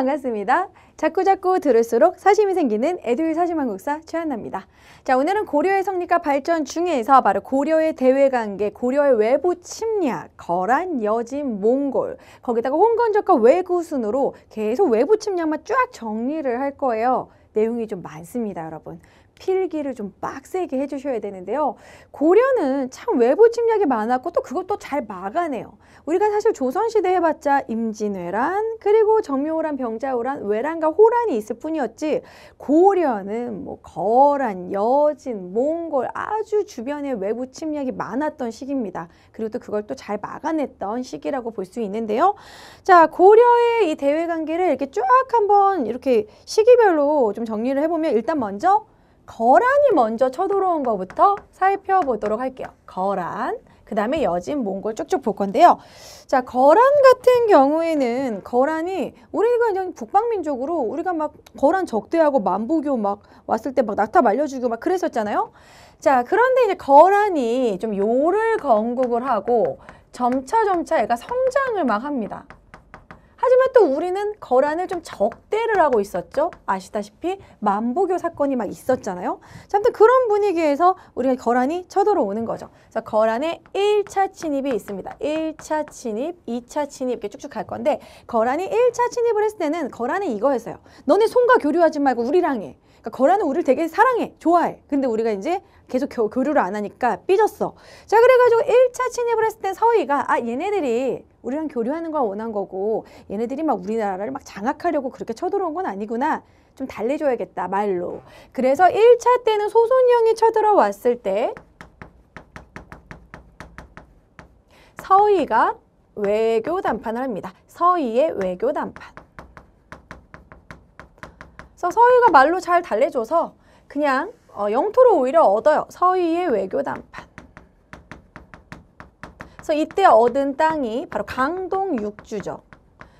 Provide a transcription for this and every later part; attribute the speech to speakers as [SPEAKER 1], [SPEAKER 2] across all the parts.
[SPEAKER 1] 반갑습니다. 자꾸자꾸 들을수록 사심이 생기는 에듀윌 사심한국사 최한나입니다. 자, 오늘은 고려의 성립과 발전 중에서 바로 고려의 대외관계, 고려의 외부 침략, 거란, 여진, 몽골, 거기다가 홍건적과 외구 순으로 계속 외부 침략만 쫙 정리를 할 거예요. 내용이 좀 많습니다, 여러분. 필기를 좀 빡세게 해주셔야 되는데요. 고려는 참 외부 침략이 많았고 또 그것도 잘 막아내요. 우리가 사실 조선시대 해봤자 임진왜란 그리고 정묘호란 병자호란 왜란과 호란이 있을 뿐이었지 고려는 뭐 거란, 여진, 몽골 아주 주변에 외부 침략이 많았던 시기입니다. 그리고 또 그걸 또 잘 막아냈던 시기라고 볼 수 있는데요. 자 고려의 이 대외관계를 이렇게 쫙 한번 이렇게 시기별로 좀 정리를 해보면 일단 먼저 거란이 먼저 쳐들어온 것부터 살펴보도록 할게요. 거란, 그 다음에 여진, 몽골 쭉쭉 볼 건데요. 자, 거란 같은 경우에는 거란이 우리가 그냥 북방민족으로 우리가 막 거란 적대하고 만보교 막 왔을 때 막 낙타 말려주고 막 그랬었잖아요. 자, 그런데 이제 거란이 좀 요를 건국을 하고 점차점차 얘가 성장을 막 합니다. 하지만 또 우리는 거란을 좀 적대를 하고 있었죠. 아시다시피 만보교 사건이 막 있었잖아요. 아무튼 그런 분위기에서 우리가 거란이 쳐들어오는 거죠. 그래서 거란의 1차 침입이 있습니다. 1차 침입, 2차 침입 이렇게 쭉쭉 갈 건데 거란이 1차 침입을 했을 때는 거란이 이거 했어요. 너네 손과 교류하지 말고 우리랑 해. 그러니까 거란은 우리를 되게 사랑해, 좋아해. 근데 우리가 이제 계속 교, 교류를 안 하니까 삐졌어. 자 그래가지고 1차 침입을 했을 때 서희가 아 얘네들이 우리랑 교류하는 걸 원한 거고 얘네들이 막 우리나라를 막 장악하려고 그렇게 쳐들어온 건 아니구나. 좀 달래줘야겠다 말로. 그래서 1차 때는 소손형이 쳐들어왔을 때 서희가 외교 담판을 합니다. 서희의 외교 담판. 그래서 서희가 말로 잘 달래줘서 그냥 어, 영토를 오히려 얻어요. 서희의 외교 담판. 그래서 이때 얻은 땅이 바로 강동 육주죠.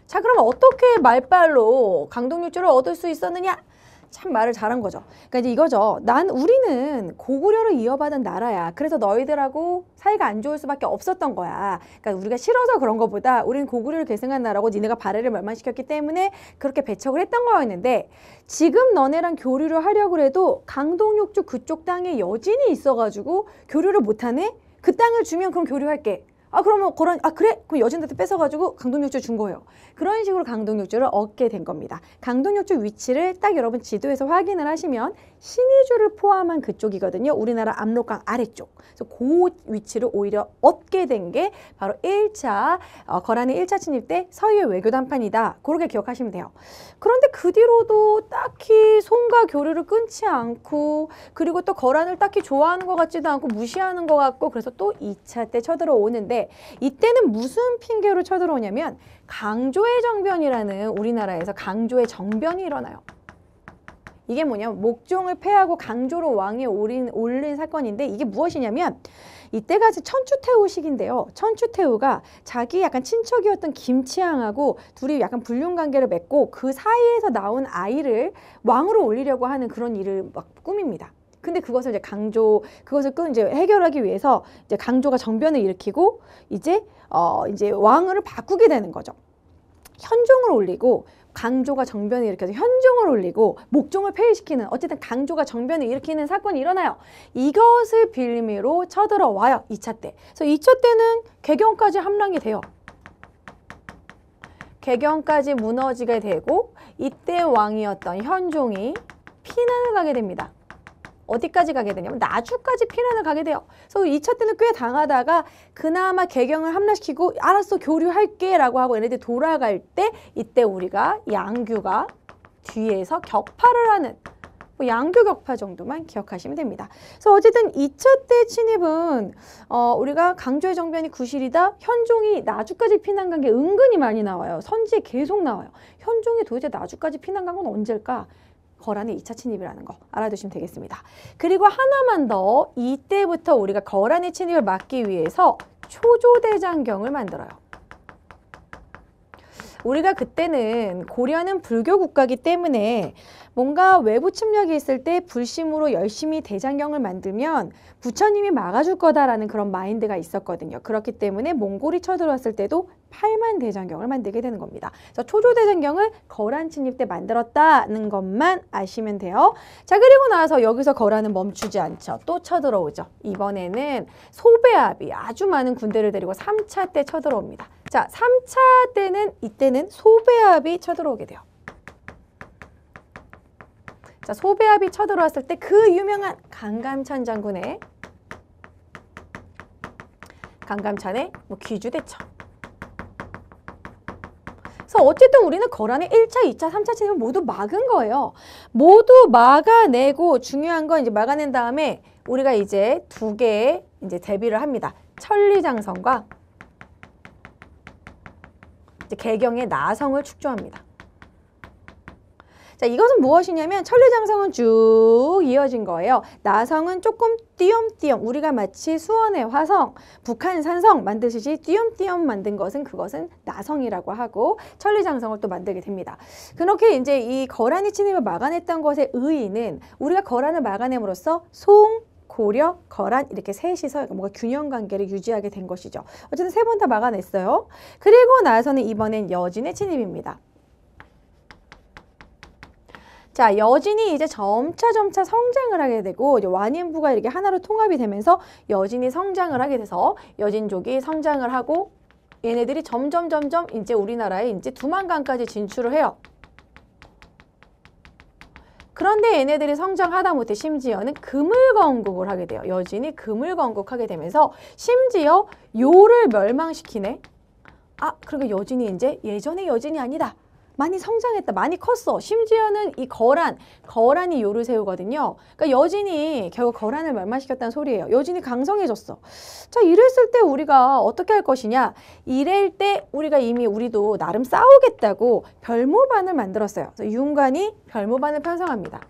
[SPEAKER 1] 자 그럼 어떻게 말빨로 강동 육주를 얻을 수 있었느냐? 참 말을 잘한 거죠. 그러니까 이제 이거죠. 난 우리는 고구려를 이어받은 나라야. 그래서 너희들하고 사이가 안 좋을 수밖에 없었던 거야. 그러니까 우리가 싫어서 그런 것보다 우리는 고구려를 계승한 나라고 니네가 발해를 멸망시켰기 때문에 그렇게 배척을 했던 거였는데 지금 너네랑 교류를 하려고 해도 강동육주 그쪽 땅에 여진이 있어가지고 교류를 못하네? 그 땅을 주면 그럼 교류할게. 아 그러면 그런 아 그래 그럼 여진한테 뺏어가지고 강동역주 준 거예요. 그런 식으로 강동역주를 얻게 된 겁니다. 강동역주 위치를 딱 여러분 지도에서 확인을 하시면 신의주를 포함한 그쪽이거든요. 우리나라 압록강 아래쪽. 그래서 그 위치를 오히려 얻게 된 게 바로 1차 어, 거란의 1차 침입 때 서유의 외교 단판이다. 그렇게 기억하시면 돼요. 그런데 그 뒤로도 딱히 손과 교류를 끊지 않고 그리고 또 거란을 딱히 좋아하는 것 같지도 않고 무시하는 것 같고 그래서 또 2차 때 쳐들어오는데 이때는 무슨 핑계로 쳐들어오냐면 강조의 정변이라는 우리나라에서 강조의 정변이 일어나요. 이게 뭐냐면 목종을 패하고 강조로 왕에 올린, 올린 사건인데 이게 무엇이냐면 이때가 천추태우 시기인데요. 천추태우가 자기 약간 친척이었던 김치향하고 둘이 약간 불륜 관계를 맺고 그 사이에서 나온 아이를 왕으로 올리려고 하는 그런 일을 막 꾸밉니다. 근데 그것을 이제 강조 그것을 끈 이제 해결하기 위해서 이제 강조가 정변을 일으키고 이제 어 이제 왕을 바꾸게 되는 거죠. 현종을 올리고 강조가 정변을 일으켜서 현종을 올리고 목종을 폐위시키는 어쨌든 강조가 정변을 일으키는 사건이 일어나요. 이것을 빌미로 쳐들어와요. 이 차 때. 그래서 이 차 때는 개경까지 함락이 돼요. 개경까지 무너지게 되고 이때 왕이었던 현종이 피난을 가게 됩니다. 어디까지 가게 되냐면 나주까지 피난을 가게 돼요. 그래서 2차 때는 꽤 당하다가 그나마 개경을 함락시키고 알았어 교류할게 라고 하고 얘네들 돌아갈 때 이때 우리가 양규가 뒤에서 격파를 하는 뭐 양규격파 정도만 기억하시면 됩니다. 그래서 어쨌든 2차 때 진입은 어, 우리가 강조의 정변이 구실이다. 현종이 나주까지 피난 간 게 은근히 많이 나와요. 선지에 계속 나와요. 현종이 도대체 나주까지 피난 간 건 언제일까? 거란의 2차 침입이라는 거 알아두시면 되겠습니다. 그리고 하나만 더 이때부터 우리가 거란의 침입을 막기 위해서 초조대장경을 만들어요. 우리가 그때는 고려는 불교 국가기 때문에 뭔가 외부 침략이 있을 때 불심으로 열심히 대장경을 만들면 부처님이 막아줄 거다라는 그런 마인드가 있었거든요. 그렇기 때문에 몽골이 쳐들어왔을 때도 팔만 대장경을 만들게 되는 겁니다. 그래서 초조 대장경을 거란 침입 때 만들었다는 것만 아시면 돼요. 자 그리고 나서 여기서 거란은 멈추지 않죠. 또 쳐들어오죠. 이번에는 소배압이 아주 많은 군대를 데리고 삼차때 쳐들어옵니다. 자, 3차 때는 이때는 소배합이 쳐들어오게 돼요. 자, 소배합이 쳐들어왔을 때 그 유명한 강감찬 장군의 강감찬의 뭐귀주대처 그래서 어쨌든 우리는 거란의 1차, 2차, 3차 진입을 모두 막은 거예요. 모두 막아내고 중요한 건 이제 막아낸 다음에 우리가 이제 두 개의 이제 대비를 합니다. 천리장성과 이제 개경의 나성을 축조합니다. 자, 이것은 무엇이냐면 천리장성은 쭉 이어진 거예요. 나성은 조금 띄엄띄엄 우리가 마치 수원의 화성, 북한 산성 만드시지 띄엄띄엄 만든 것은 그것은 나성이라고 하고 천리장성을 또 만들게 됩니다. 그렇게 이제 이 거란이 침입을 막아냈던 것의 의의는 우리가 거란을 막아냄으로써 송, 고려, 거란 이렇게 셋이서 그러니까 뭔가 균형 관계를 유지하게 된 것이죠. 어쨌든 세 번 다 막아냈어요. 그리고 나서는 이번엔 여진의 진입입니다. 자, 여진이 이제 점차 점차 성장을 하게 되고 이제 완인부가 이렇게 하나로 통합이 되면서 여진이 성장을 하게 돼서 여진족이 성장을 하고 얘네들이 점점 점점 이제 우리나라에 이제 두만강까지 진출을 해요. 그런데 얘네들이 성장하다 못해 심지어는 금을건국을 하게 돼요. 여진이 금을건국하게 되면서 심지어 요를 멸망시키네. 아, 그리고 여진이 이제 예전의 여진이 아니다. 많이 성장했다. 많이 컸어. 심지어는 이 거란, 거란이 요를 세우거든요. 그러니까 여진이 결국 거란을 말망시켰다는 소리예요. 여진이 강성해졌어. 자, 이랬을 때 우리가 어떻게 할 것이냐? 이럴 때 우리가 이미 우리도 나름 싸우겠다고 별모반을 만들었어요. 그래서 윤관이 별모반을 편성합니다.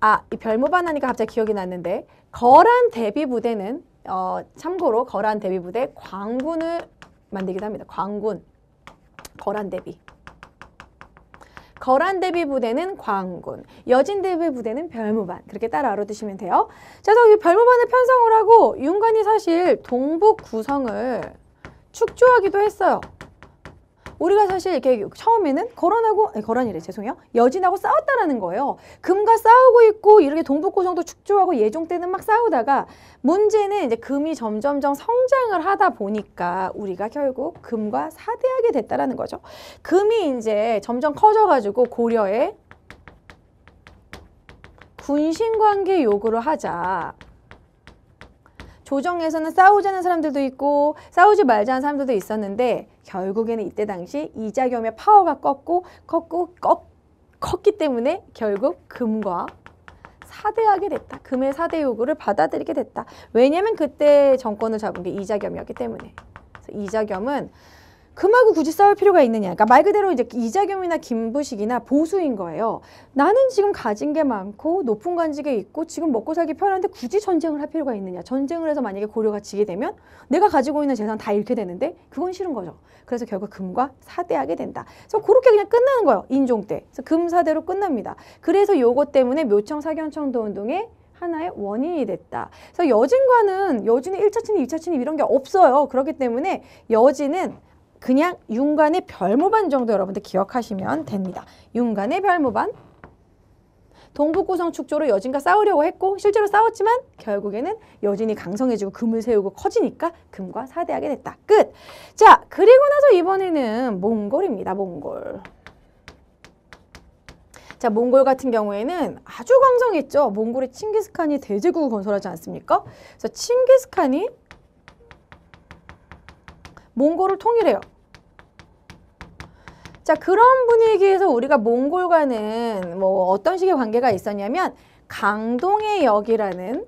[SPEAKER 1] 아, 이 별모반 하니까 갑자기 기억이 났는데 거란 대비 부대는 어, 참고로 거란 대비 부대 광군을 만들기도 합니다. 광군, 거란 대비. 거란 대비 부대는 광군, 여진 대비 부대는 별무반 그렇게 따라 알아두시면 돼요. 자, 그래서 별무반을 편성을 하고 윤관이 사실 동북 구성을 축조하기도 했어요. 우리가 사실 이렇게 처음에는 거란하고 거란이래 죄송해요 여진하고 싸웠다라는 거예요. 금과 싸우고 있고 이렇게 동북고성도 축조하고 예종 때는 막 싸우다가 문제는 이제 금이 점점점 성장을 하다 보니까 우리가 결국 금과 사대하게 됐다라는 거죠. 금이 이제 점점 커져가지고 고려에 군신관계 요구를 하자. 조정에서는 싸우자는 사람들도 있고 싸우지 말자는 사람들도 있었는데 결국에는 이때 당시 이자겸의 파워가 꺾고 꺾고 꺾 컸기 때문에 결국 금과 사대하게 됐다. 금의 사대 요구를 받아들이게 됐다. 왜냐면 그때 정권을 잡은 게 이자겸이었기 때문에. 그래서 이자겸은 그하고 굳이 싸울 필요가 있느냐. 그러니까 말 그대로 이제 이자겸이나 김부식이나 보수인 거예요. 나는 지금 가진 게 많고 높은 관직에 있고 지금 먹고 살기 편한데 굳이 전쟁을 할 필요가 있느냐. 전쟁을 해서 만약에 고려가 지게 되면 내가 가지고 있는 재산 다 잃게 되는데 그건 싫은 거죠. 그래서 결국 금과 사대하게 된다. 그래서 그렇게 그냥 끝나는 거예요. 인종 때. 그래서 금사대로 끝납니다. 그래서 요것 때문에 묘청 사견청도 운동에 하나의 원인이 됐다. 그래서 여진과는 여진의 일차 침입, 이차 침입 이런 게 없어요. 그렇기 때문에 여진은 그냥 윤관의 별모반 정도 여러분들 기억하시면 됩니다. 윤관의 별모반 동북고성 축조로 여진과 싸우려고 했고 실제로 싸웠지만 결국에는 여진이 강성해지고 금을 세우고 커지니까 금과 사대하게 됐다. 끝! 자, 그리고 나서 이번에는 몽골입니다. 몽골. 자, 몽골 같은 경우에는 아주 강성했죠. 몽골의 칭기스칸이 대제국을 건설하지 않습니까? 그래서 칭기스칸이 몽골을 통일해요. 자 그런 분위기에서 우리가 몽골과는 뭐 어떤 식의 관계가 있었냐면 강동의 역이라는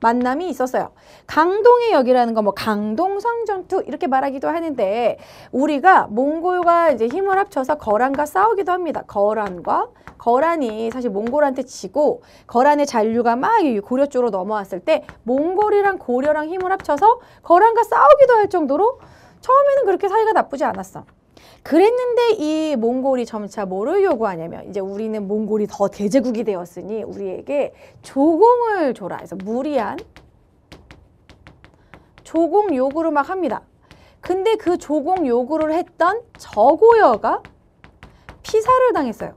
[SPEAKER 1] 만남이 있었어요. 강동의 역이라는 건 뭐 강동성 전투 이렇게 말하기도 하는데 우리가 몽골과 이제 힘을 합쳐서 거란과 싸우기도 합니다. 거란과 거란이 사실 몽골한테 지고 거란의 잔류가 막 고려 쪽으로 넘어왔을 때 몽골이랑 고려랑 힘을 합쳐서 거란과 싸우기도 할 정도로 처음에는 그렇게 사이가 나쁘지 않았어. 그랬는데 이 몽골이 점차 뭐를 요구하냐면 이제 우리는 몽골이 더 대제국이 되었으니 우리에게 조공을 줘라 해서 무리한 조공 요구를 막 합니다. 근데 그 조공 요구를 했던 저고여가 피살을 당했어요.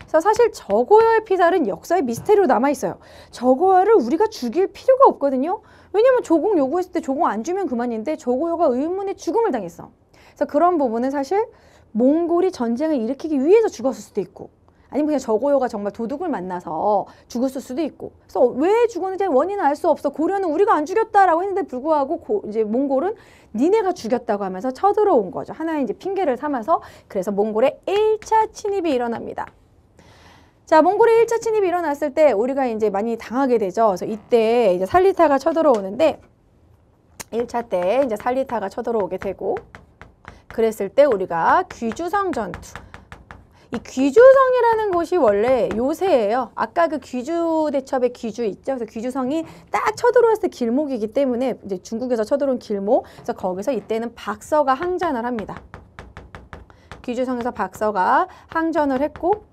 [SPEAKER 1] 그래서 사실 저고여의 피살은 역사의 미스테리로 남아있어요. 저고여를 우리가 죽일 필요가 없거든요. 왜냐면 조공 요구했을 때 조공 안 주면 그만인데 저고여가 의문의 죽음을 당했어. 그래서 그런 부분은 사실 몽골이 전쟁을 일으키기 위해서 죽었을 수도 있고 아니면 그냥 저고요가 정말 도둑을 만나서 죽었을 수도 있고 그래서 왜 죽었는지 원인은 알수 없어 고려는 우리가 안 죽였다라고 했는데 불구하고 고, 이제 몽골은 니네가 죽였다고 하면서 쳐들어온 거죠 하나의 이제 핑계를 삼아서 그래서 몽골의 일차 침입이 일어납니다 자 몽골의 일차 침입이 일어났을 때 우리가 이제 많이 당하게 되죠 그래서 이때 이제 살리타가 쳐들어오는데 일차때 이제 살리타가 쳐들어오게 되고 그랬을 때 우리가 귀주성 전투 이 귀주성이라는 곳이 원래 요새예요. 아까 그 귀주 대첩의 귀주 있죠. 그래서 귀주성이 딱 쳐들어왔을 때 길목이기 때문에 이제 중국에서 쳐들어온 길목. 그래서 거기서 이때는 박서가 항전을 합니다. 귀주성에서 박서가 항전을 했고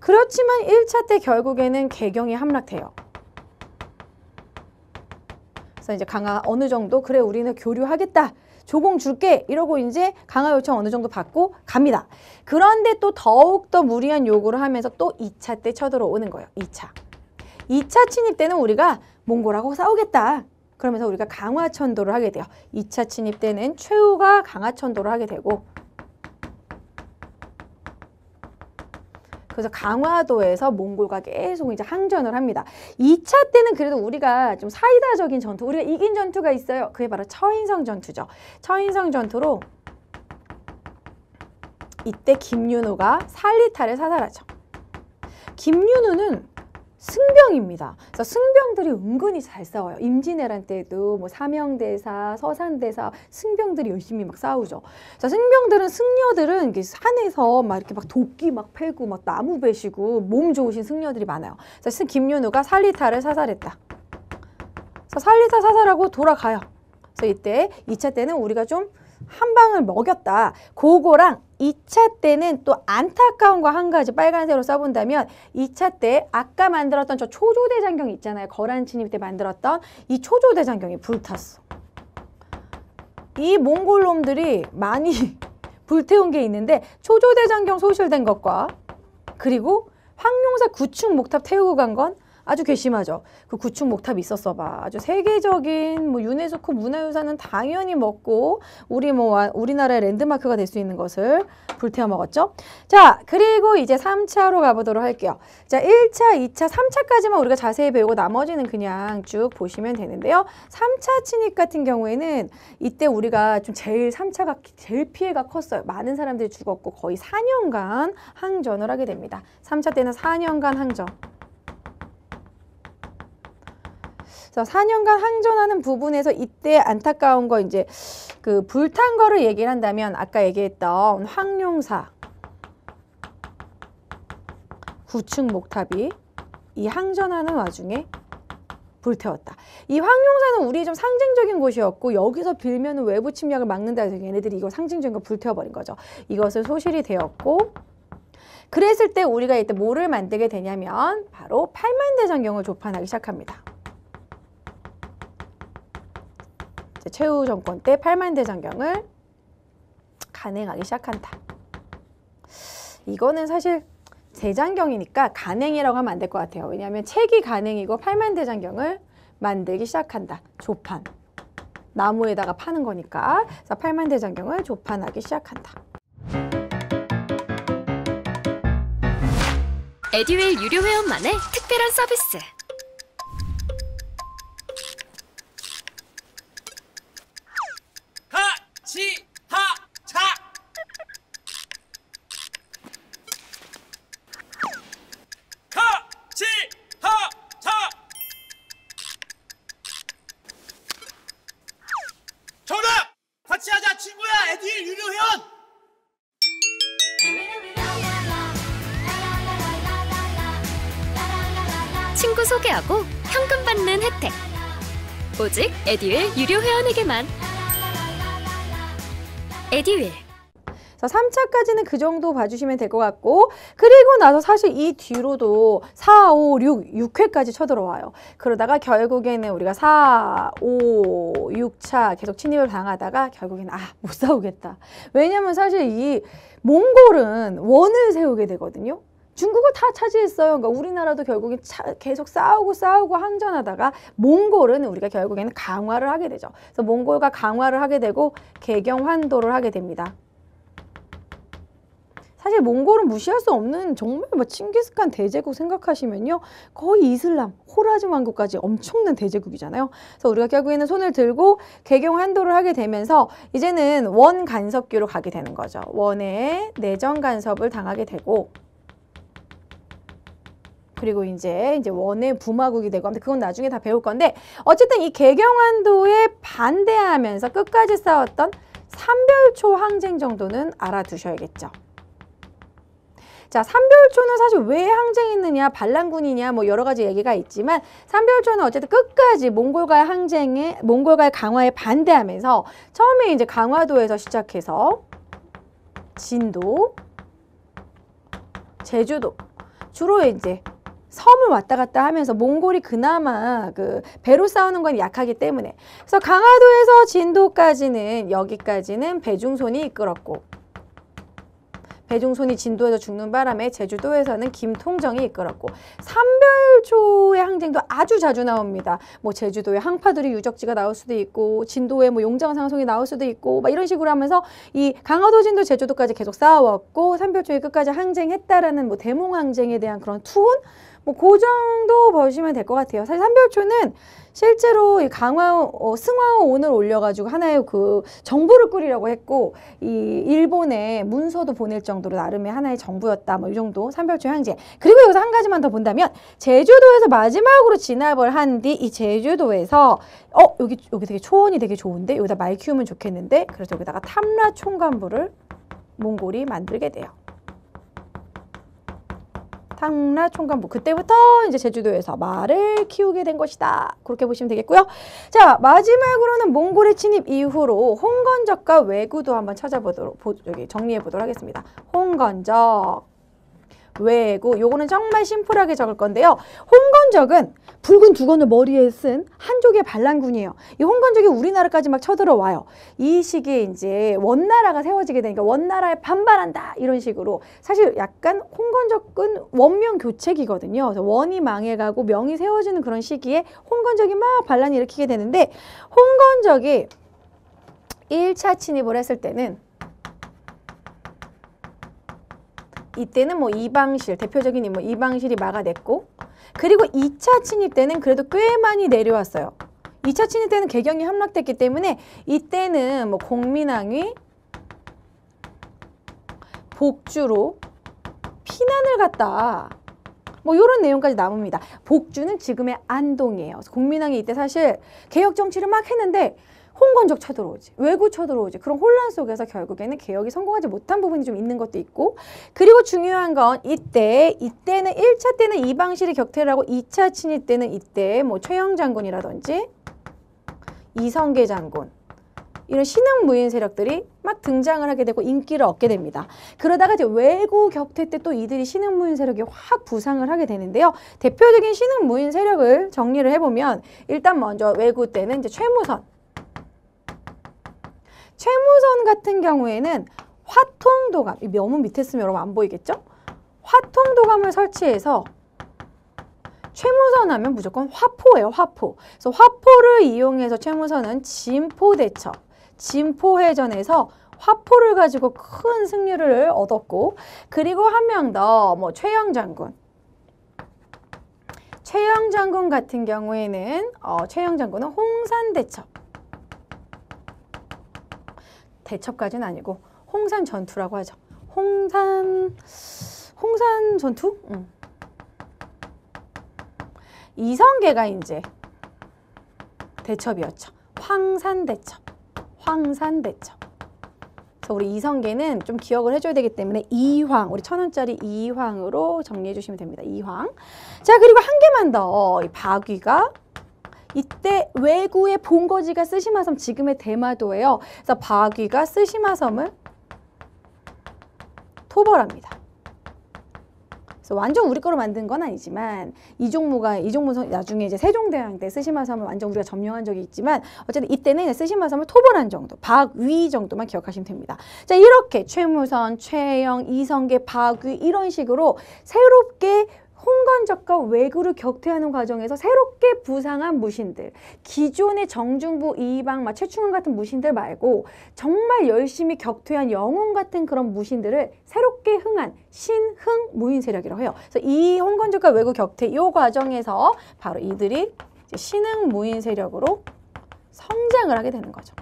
[SPEAKER 1] 그렇지만 1차 때 결국에는 개경이 함락돼요. 그래서 이제 강화 어느 정도 그래 우리는 교류하겠다 조공 줄게 이러고 이제 강화 요청 어느 정도 받고 갑니다. 그런데 또 더욱더 무리한 요구를 하면서 또 2차 때 쳐들어오는 거예요. 2차. 2차 침입 때는 우리가 몽골하고 싸우겠다. 그러면서 우리가 강화천도를 하게 돼요. 2차 침입 때는 최후가 강화천도를 하게 되고 그래서 강화도에서 몽골과 계속 이제 항전을 합니다. 2차 때는 그래도 우리가 좀 사이다적인 전투, 우리가 이긴 전투가 있어요. 그게 바로 처인성 전투죠. 처인성 전투로 이때 김윤호가 살리타를 사살하죠. 김윤우는 승병입니다. 그래서 승병들이 은근히 잘 싸워요. 임진왜란 때도 뭐 사명대사, 서산대사 승병들이 열심히 막 싸우죠. 자, 승병들은 승려들은 이게 산에서 막 이렇게 막 도끼 막 패고 막 나무 베시고 몸 좋으신 승려들이 많아요. 자, 김윤우가 살리타를 사살했다. 살리타 사살하고 돌아가요. 그래서 이때 이 차 때는 우리가 좀한 방을 먹였다. 그거랑 2차 때는 또 안타까운 거 한 가지 빨간색으로 써본다면 2차 때 아까 만들었던 저 초조대장경 있잖아요. 거란 침입 때 만들었던 이 초조대장경이 불탔어. 이 몽골 놈들이 많이 불태운 게 있는데 초조대장경 소실된 것과 그리고 황룡사 구축 목탑 태우고 간건 아주 괘씸하죠. 그 구축 목탑 이 있었어 봐. 아주 세계적인 뭐 유네스코 문화유산은 당연히 먹고 우리 뭐 우리나라의 랜드마크가 될 수 있는 것을 불태워 먹었죠. 자, 그리고 이제 삼차로 가보도록 할게요. 자, 일차이차삼차까지만 우리가 자세히 배우고 나머지는 그냥 쭉 보시면 되는데요. 삼차 침입 같은 경우에는 이때 우리가 좀 제일 삼차가 제일 피해가 컸어요. 많은 사람들이 죽었고 거의 사년간 항전을 하게 됩니다. 삼차 때는 사년간 항전. 그래서 4년간 항전하는 부분에서 이때 안타까운 거 이제 그 불탄 거를 얘기를 한다면 아까 얘기했던 황룡사 구층 목탑이 이 항전하는 와중에 불태웠다. 이 황룡사는 우리 좀 상징적인 곳이었고 여기서 빌면 외부 침략을 막는다 해서 얘네들이 이거 상징적인 거 불태워버린 거죠. 이것을 소실이 되었고 그랬을 때 우리가 이때 뭐를 만들게 되냐면 바로 팔만대장경을 조판하기 시작합니다. 최후 정권 때 팔만 대장경을 간행하기 시작한다. 이거는 사실 대장경이니까 간행이라고 하면 안 될 것 같아요. 왜냐하면 책이 간행이고 팔만 대장경을 만들기 시작한다. 조판. 나무에다가 파는 거니까 자, 팔만 대장경을 조판하기 시작한다. 에듀웰 유료 회원만의 특별한 서비스. 시하착 하시하착 정 같이 하자 친구야 에디 유료회원 친구 소개하고 현금 받는 혜택 오직 에듀의 유료 회원에게만 에듀윌 3차까지는 그 정도 봐주시면 될 것 같고 그리고 나서 사실 이 뒤로도 4, 5, 6, 6회까지 쳐들어와요. 그러다가 결국에는 우리가 4, 5, 6차 계속 침입을 당하다가 결국에는 아, 못 싸우겠다. 왜냐면 사실 이 몽골은 원을 세우게 되거든요. 중국을 다 차지했어요. 그러니까 우리나라도 결국엔 차, 계속 싸우고 싸우고 항전하다가 몽골은 우리가 결국에는 강화를 하게 되죠. 그래서 몽골과 강화를 하게 되고 개경 환도를 하게 됩니다. 사실 몽골은 무시할 수 없는 정말 뭐 칭기스칸 대제국 생각하시면요. 거의 이슬람, 호라즘 왕국까지 엄청난 대제국이잖아요. 그래서 우리가 결국에는 손을 들고 개경 환도를 하게 되면서 이제는 원간섭기로 가게 되는 거죠. 원의 내정 간섭을 당하게 되고 그리고 이제 이제 원의 부마국이 되고 아무튼 그건 나중에 다 배울 건데 어쨌든 이 개경환도에 반대하면서 끝까지 싸웠던 삼별초 항쟁 정도는 알아두셔야겠죠. 자, 삼별초는 사실 왜 항쟁했느냐, 반란군이냐 뭐 여러 가지 얘기가 있지만 삼별초는 어쨌든 끝까지 몽골과의 항쟁에 몽골과의 강화에 반대하면서 처음에 이제 강화도에서 시작해서 진도, 제주도 주로 이제 섬을 왔다 갔다 하면서 몽골이 그나마 그 배로 싸우는 건 약하기 때문에 그래서 강화도에서 진도까지는 여기까지는 배중손이 이끌었고 배중손이 진도에서 죽는 바람에 제주도에서는 김통정이 이끌었고 삼별초의 항쟁도 아주 자주 나옵니다. 뭐 제주도의 항파들이 유적지가 나올 수도 있고 진도에 뭐 용장상송이 나올 수도 있고 막 이런 식으로 하면서 이 강화도 진도 제주도까지 계속 싸웠고삼별초의 끝까지 항쟁했다라는 뭐 대몽항쟁에 대한 그런 투혼 뭐그 정도 보시면 될 것 같아요. 사실 삼별초는 실제로 이 강화 어, 승화원을 올려가지고 하나의 그 정부를 꾸리려고 했고 이 일본에 문서도 보낼 정도로 나름의 하나의 정부였다 뭐 이 정도 삼별초 향제 그리고 여기서 한 가지만 더 본다면 제주도에서 마지막으로 진압을 한 뒤 이 제주도에서 어 여기 여기 되게 초원이 되게 좋은데 여기다 말 키우면 좋겠는데 그래서 여기다가 탐라 총관부를 몽골이 만들게 돼요. 황라 총감부 그때부터 이제 제주도에서 말을 키우게 된 것이다. 그렇게 보시면 되겠고요. 자 마지막으로는 몽골의 침입 이후로 홍건적과 왜구도 한번 찾아보도록 보, 여 정리해 보도록 하겠습니다. 홍건적 외고 요거는 정말 심플하게 적을 건데요. 홍건적은 붉은 두건을 머리에 쓴 한족의 반란군이에요. 이 홍건적이 우리나라까지 막 쳐들어와요. 이 시기에 이제 원나라가 세워지게 되니까 원나라에 반발한다 이런 식으로 사실 약간 홍건적은 원명 교체이거든요 그래서 원이 망해가고 명이 세워지는 그런 시기에 홍건적이 막 반란을 일으키게 되는데 홍건적이 일차 침입을 했을 때는 이때는 뭐 이방실, 대표적인 뭐 이방실이 막아냈고 그리고 이차 침입 때는 그래도 꽤 많이 내려왔어요. 이차 침입 때는 개경이 함락됐기 때문에 이때는 뭐 공민왕이 복주로 피난을 갔다. 뭐요런 내용까지 나옵니다 복주는 지금의 안동이에요. 공민왕이 이때 사실 개혁 정치를 막 했는데 홍건적 쳐들어오지 외구 쳐들어오지 그런 혼란 속에서 결국에는 개혁이 성공하지 못한 부분이 좀 있는 것도 있고 그리고 중요한 건 이때 이때는 일차 때는 이방실이 격퇴를 하고 이차 친일 때는 이때 뭐 최영 장군이라든지 이성계 장군 이런 신흥 무인 세력들이 막 등장을 하게 되고 인기를 얻게 됩니다. 그러다가 이제 외구 격퇴 때 또 이들이 신흥 무인 세력이 확 부상을 하게 되는데요. 대표적인 신흥 무인 세력을 정리를 해보면 일단 먼저 외구 때는 이제 최무선 최무선 같은 경우에는 화통도감, 이 명은 밑에 쓰면 여러분 안 보이겠죠? 화통도감을 설치해서 최무선 하면 무조건 화포예요, 화포. 그래서 화포를 이용해서 최무선은 진포대첩, 진포회전에서 화포를 가지고 큰 승리를 얻었고 그리고 한 명 더 뭐 최영 장군 최영 장군 같은 경우에는 어, 최영 장군은 홍산대첩 대첩까지는 아니고 홍산 전투라고 하죠. 홍산 홍산 전투? 음. 이성계가 이제 대첩이었죠. 황산 대첩. 황산 대첩. 그래서 우리 이성계는 좀 기억을 해줘야 되기 때문에 이황, 우리 천 원짜리 이황으로 정리해 주시면 됩니다. 이황. 자, 그리고 한 개만 더. 이바귀가 이때 외구의 본거지가 쓰시마섬 지금의 대마도예요. 그래서 바귀가 쓰시마섬을 토벌합니다. 그래서 완전 우리 거로 만든 건 아니지만 이종무가 이종무 나중에 이제 세종대왕 때 쓰시마섬을 완전 우리가 점령한 적이 있지만 어쨌든 이때는 쓰시마섬을 토벌한 정도 박위 정도만 기억하시면 됩니다. 자 이렇게 최무선, 최영, 이성계, 박위 이런 식으로 새롭게 홍건적과 왜구를 격퇴하는 과정에서 새롭게 부상한 무신들, 기존의 정중부 이방, 막 최충원 같은 무신들 말고 정말 열심히 격퇴한 영웅 같은 그런 무신들을 새롭게 흥한 신흥 무인 세력이라고 해요. 그래서 이 홍건적과 왜구 격퇴 이 과정에서 바로 이들이 신흥 무인 세력으로 성장을 하게 되는 거죠.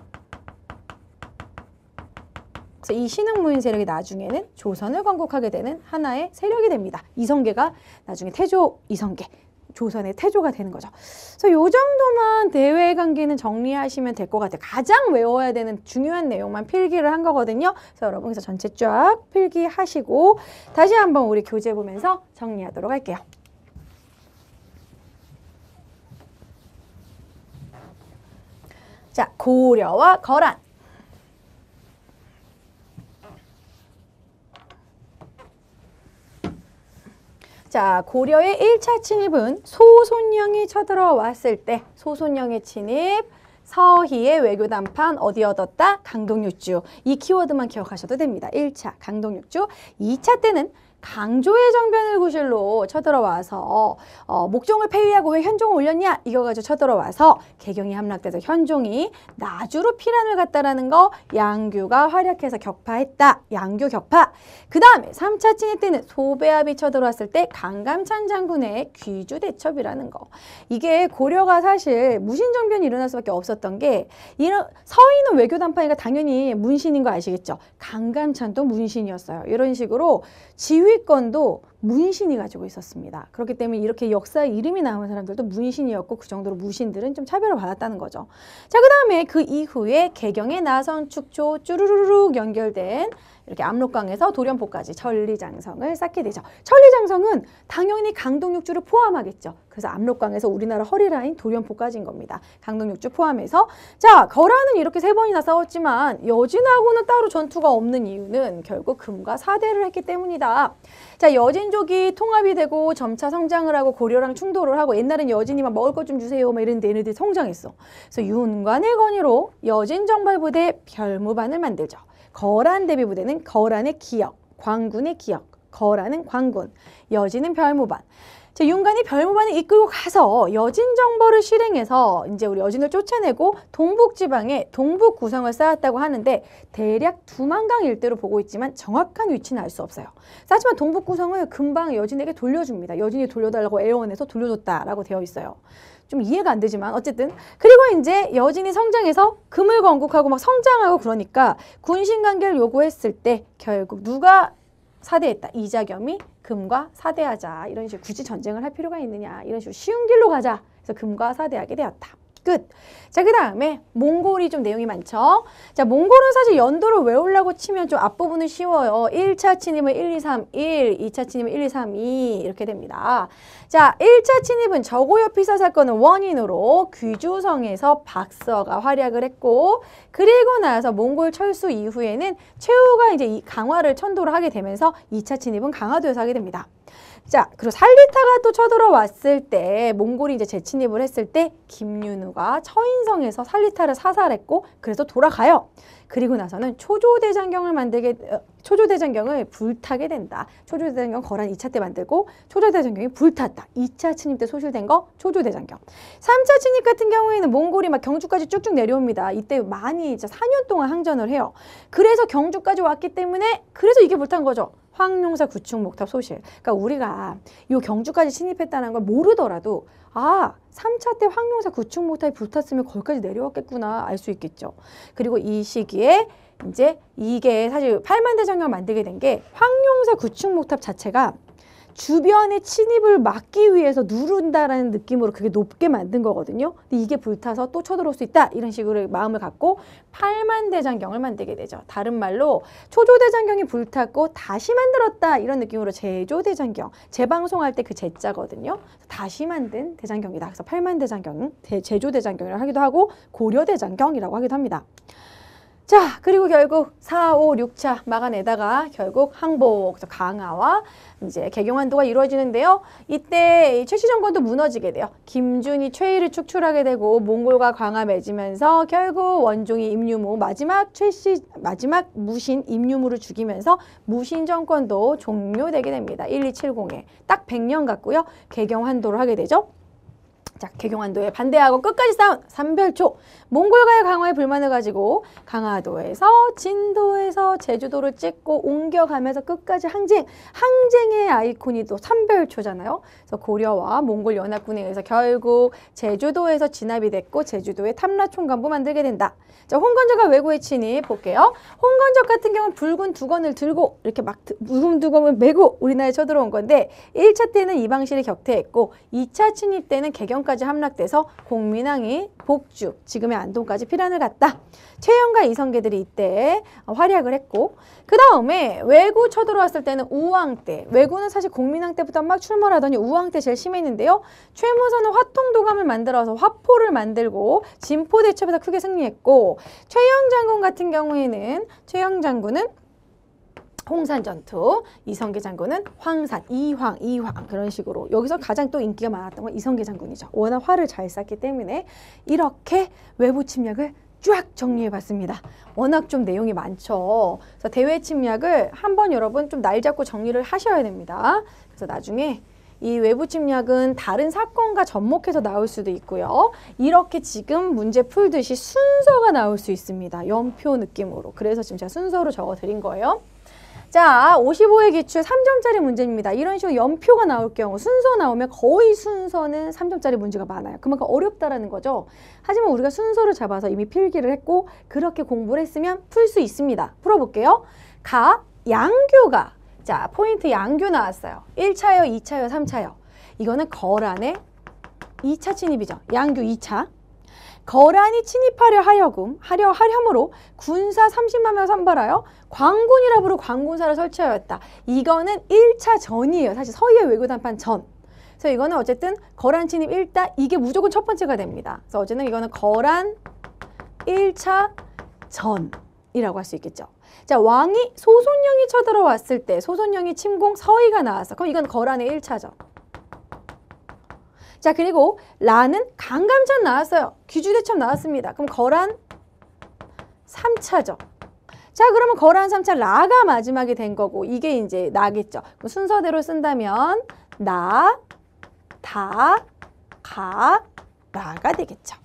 [SPEAKER 1] 그래서 이 신흥무인 세력이 나중에는 조선을 건국하게 되는 하나의 세력이 됩니다. 이성계가 나중에 태조 이성계, 조선의 태조가 되는 거죠. 그래서 이 정도만 대외 관계는 정리하시면 될 것 같아요. 가장 외워야 되는 중요한 내용만 필기를 한 거거든요. 그래서 여러분께서 전체 쫙 필기하시고 다시 한번 우리 교재 보면서 정리하도록 할게요. 자, 고려와 거란. 자, 고려의 1차 침입은 소손령이 쳐들어왔을 때 소손령의 침입, 서희의 외교 담판 어디 얻었다? 강동육주. 이 키워드만 기억하셔도 됩니다. 1차 강동육주, 2차 때는 강조의 정변을 구실로 쳐들어와서 어, 목종을 폐위하고 왜 현종을 올렸냐 이거 가지고 쳐들어와서 개경이 함락돼서 현종이 나주로 피란을 갔다라는 거 양규가 활약해서 격파했다. 양규 격파. 그 다음에 삼차 친위 때는 소배합이 쳐들어왔을 때 강감찬 장군의 귀주 대첩이라는 거. 이게 고려가 사실 무신정변이 일어날 수밖에 없었던 게 이런 서인은 외교 단판이니까 당연히 문신인 거 아시겠죠? 강감찬도 문신이었어요. 이런 식으로 지휘 수익권도 문신이 가지고 있었습니다. 그렇기 때문에 이렇게 역사에 이름이 나오는 사람들도 문신이었고 그 정도로 무신들은 좀 차별을 받았다는 거죠. 자, 그 다음에 그 이후에 개경에 나선 축조 쭈루루룩 연결된 이렇게 압록강에서 도련포까지 천리장성을 쌓게 되죠. 천리장성은 당연히 강동육주를 포함하겠죠. 그래서 압록강에서 우리나라 허리라인 도련포까지인 겁니다. 강동육주 포함해서 자 거란은 이렇게 세 번이나 싸웠지만 여진하고는 따로 전투가 없는 이유는 결국 금과 사대를 했기 때문이다. 자 여진족이 통합이 되고 점차 성장을 하고 고려랑 충돌을 하고 옛날엔 여진이 막 먹을 것 좀 주세요 막 뭐 이런데 얘네들이 성장했어. 그래서 윤관의 권위로 여진 정발부대 별무반을 만들죠. 거란 대비부대는 거란의 기역, 광군의 기역, 거라는 관군, 여진은 별무반 자, 윤관이 별무반을 이끌고 가서 여진 정벌을 실행해서 이제 우리 여진을 쫓아내고 동북 지방에 동북 구성을 쌓았다고 하는데 대략 두만강 일대로 보고 있지만 정확한 위치는 알 수 없어요. 하지만 동북 구성을 금방 여진에게 돌려줍니다. 여진이 돌려달라고 애원해서 돌려줬다라고 되어 있어요. 좀 이해가 안 되지만 어쨌든 그리고 이제 여진이 성장해서 금을 건국하고 막 성장하고 그러니까 군신 관계를 요구했을 때 결국 누가 사대했다. 이자겸이 금과 사대하자. 이런 식으로 굳이 전쟁을 할 필요가 있느냐. 이런 식으로 쉬운 길로 가자. 그래서 금과 사대하게 되었다. 끝. 자, 그 다음에 몽골이 좀 내용이 많죠. 자, 몽골은 사실 연도를 외우려고 치면 좀 앞부분은 쉬워요. 1차 침입은 1, 2, 3, 1, 2차 침입은 1, 2, 3, 2 이렇게 됩니다. 자, 1차 침입은 저고요 피사 사건을 원인으로 귀주성에서 박서가 활약을 했고 그리고 나서 몽골 철수 이후에는 최후가 이제 이 강화를 천도를 하게 되면서 2차 침입은 강화도에서 하게 됩니다. 자, 그리고 살리타가 또 쳐들어왔을 때 몽골이 이제 재침입을 했을 때 김윤우가 처인성에서 살리타를 사살했고 그래서 돌아가요. 그리고 나서는 초조대장경을 만들게 어, 초조대장경을 불타게 된다. 초조대장경 거란 이차때 만들고 초조대장경이 불탔다. 이차 침입 때 소실된 거 초조대장경. 삼차 침입 같은 경우에는 몽골이 막 경주까지 쭉쭉 내려옵니다. 이때 많이 이제 4년 동안 항전을 해요. 그래서 경주까지 왔기 때문에 그래서 이게 불탄 거죠. 황룡사 구축 목탑 소실. 그러니까 우리가 이 경주까지 침입했다는 걸 모르더라도 아, 삼차때 황룡사 구축 목탑이 불탔으면 거기까지 내려왔겠구나 알 수 있겠죠. 그리고 이 시기에 이제 이게 사실 팔만 대장경 을 만들게 된 게황룡사 구축 목탑 자체가 주변의 침입을 막기 위해서 누른다라는 느낌으로 그게 높게 만든 거거든요. 근데 이게 불타서 또 쳐들어올 수 있다 이런 식으로 마음을 갖고 팔만대장경을 만들게 되죠. 다른 말로 초조대장경이 불탔고 다시 만들었다 이런 느낌으로 제조대장경 재방송할 때 그 제자거든요. 다시 만든 대장경이다. 그래서 팔만대장경, 제조대장경이라고 하기도 하고 고려대장경이라고 하기도 합니다. 자, 그리고 결국 4, 5, 6차 막아내다가 결국 항복, 강화와 이제 개경환도가 이루어지는데요. 이때 최씨 정권도 무너지게 돼요. 김준이 최위를 축출하게 되고 몽골과 강화 맺으면서 결국 원종이 임유무 마지막 최씨 마지막 무신 임유무를 죽이면서 무신 정권도 종료되게 됩니다. 1270에 딱 100년 같고요. 개경환도를 하게 되죠. 자, 개경환도에 반대하고 끝까지 싸운 삼별초 몽골과의 강화에 불만을 가지고 강화도에서 진도에서 제주도를 찍고 옮겨가면서 끝까지 항쟁, 항쟁의 아이콘이 또 삼별초잖아요. 그래서 고려와 몽골 연합군에 의해서 결국 제주도에서 진압이 됐고 제주도에 탐라총 간부 만들게 된다. 자, 홍건적가 왜구의 진입 볼게요. 홍건적 같은 경우는 붉은 두건을 들고 이렇게 막 붉은 두건을 메고 우리나라에 쳐들어온 건데 일차 때는 이방실이 격퇴했고 이차 침입 때는 개경까지 함락돼서 공민왕이 복주, 지금의 안동까지 피란을 갔다. 최영과 이성계들이 이때 어, 활약을 했고 그 다음에 왜구 쳐들어왔을 때는 우왕 때 왜구는 사실 공민왕 때부터 막 출몰하더니 우왕 때 제일 심했는데요. 최무선은 화통도감을 만들어서 화포를 만들고 진포대첩에서 크게 승리했고 최영 장군 같은 경우에는 최영 장군은 홍산 전투, 이성계 장군은 황산, 이황, 이황 그런 식으로 여기서 가장 또 인기가 많았던 건 이성계 장군이죠. 워낙 화를 잘쌓기 때문에 이렇게 외부 침략을 쫙 정리해봤습니다. 워낙 좀 내용이 많죠. 그래서 대외 침략을 한번 여러분 좀 날 잡고 정리를 하셔야 됩니다. 그래서 나중에 이 외부 침략은 다른 사건과 접목해서 나올 수도 있고요. 이렇게 지금 문제 풀듯이 순서가 나올 수 있습니다. 연표 느낌으로. 그래서 지금 제가 순서로 적어드린 거예요. 자, 55의 기출 3점짜리 문제입니다. 이런 식으로 연표가 나올 경우 순서 나오면 거의 순서는 3점짜리 문제가 많아요. 그만큼 어렵다라는 거죠. 하지만 우리가 순서를 잡아서 이미 필기를 했고 그렇게 공부를 했으면 풀 수 있습니다. 풀어볼게요. 가, 양교가. 자, 포인트 양교 나왔어요. 1차요, 2차요, 3차요. 이거는 거란의 2차 침입이죠. 양교 2차. 거란이 침입하려 하여금 하려 하려므로 군사 30만 명 선발하여 광군이라 부르 광군사를 설치하였다. 이거는 1차 전이에요. 사실 서희의 외교 단판 전. 그래서 이거는 어쨌든 거란 침입 1단 이게 무조건 첫 번째가 됩니다. 그래서 어쨌든 이거는 거란 1차 전이라고 할 수 있겠죠. 자 왕이 소손령이 쳐들어왔을 때 소손령이 침공 서희가 나왔어. 그럼 이건 거란의 1차전. 자 그리고 라는 강감찬 나왔어요. 귀주대첩 나왔습니다. 그럼 거란 3차죠. 자 그러면 거란 3차 라가 마지막이 된 거고 이게 이제 나겠죠. 순서대로 쓴다면 나, 다, 가, 라가 되겠죠.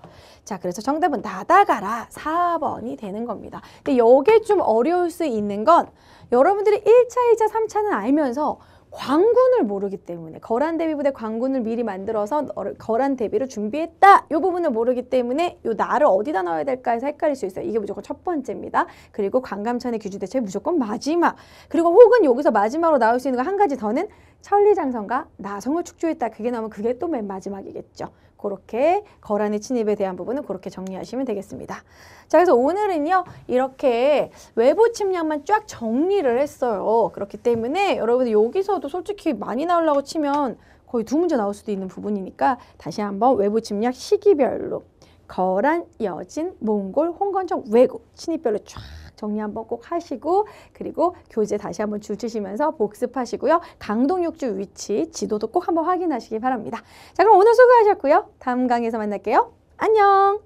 [SPEAKER 1] 자, 그래서 정답은 나다가라 4번이 되는 겁니다. 근데 여기에 좀 어려울 수 있는 건 여러분들이 1차, 2차, 3차는 알면서 광군을 모르기 때문에 거란 대비부대 광군을 미리 만들어서 거란 대비로 준비했다. 이 부분을 모르기 때문에 이 나를 어디다 넣어야 될까 해서 헷갈릴 수 있어요. 이게 무조건 첫 번째입니다. 그리고 관감천의 규주대책 무조건 마지막. 그리고 혹은 여기서 마지막으로 나올 수 있는 거 한 가지 더는 천리장성과 나성을 축조했다. 그게 나오면 그게 또 맨 마지막이겠죠. 그렇게 거란의 침입에 대한 부분은 그렇게 정리하시면 되겠습니다. 자, 그래서 오늘은요. 이렇게 외부 침략만 쫙 정리를 했어요. 그렇기 때문에 여러분 여기서도 솔직히 많이 나오려고 치면 거의 두 문제 나올 수도 있는 부분이니까 다시 한번 외부 침략 시기별로 거란, 여진, 몽골, 홍건적, 왜곡, 침입별로 쫙 정리 한번 꼭 하시고 그리고 교재 다시 한번 줄치시면서 복습하시고요. 강동육주 위치 지도도 꼭 한번 확인하시기 바랍니다. 자 그럼 오늘 수고하셨고요. 다음 강의에서 만날게요. 안녕!